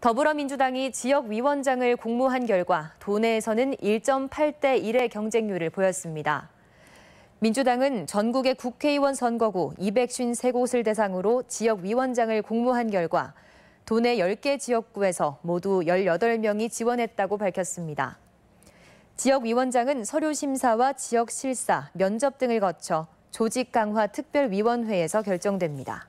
더불어민주당이 지역위원장을 공모한 결과 도내에서는 1.8대 1의 경쟁률을 보였습니다. 민주당은 전국의 국회의원 선거구 253곳을 대상으로 지역위원장을 공모한 결과 도내 10개 지역구에서 모두 18명이 지원했다고 밝혔습니다. 지역위원장은 서류심사와 지역실사, 면접 등을 거쳐 조직강화특별위원회에서 결정됩니다.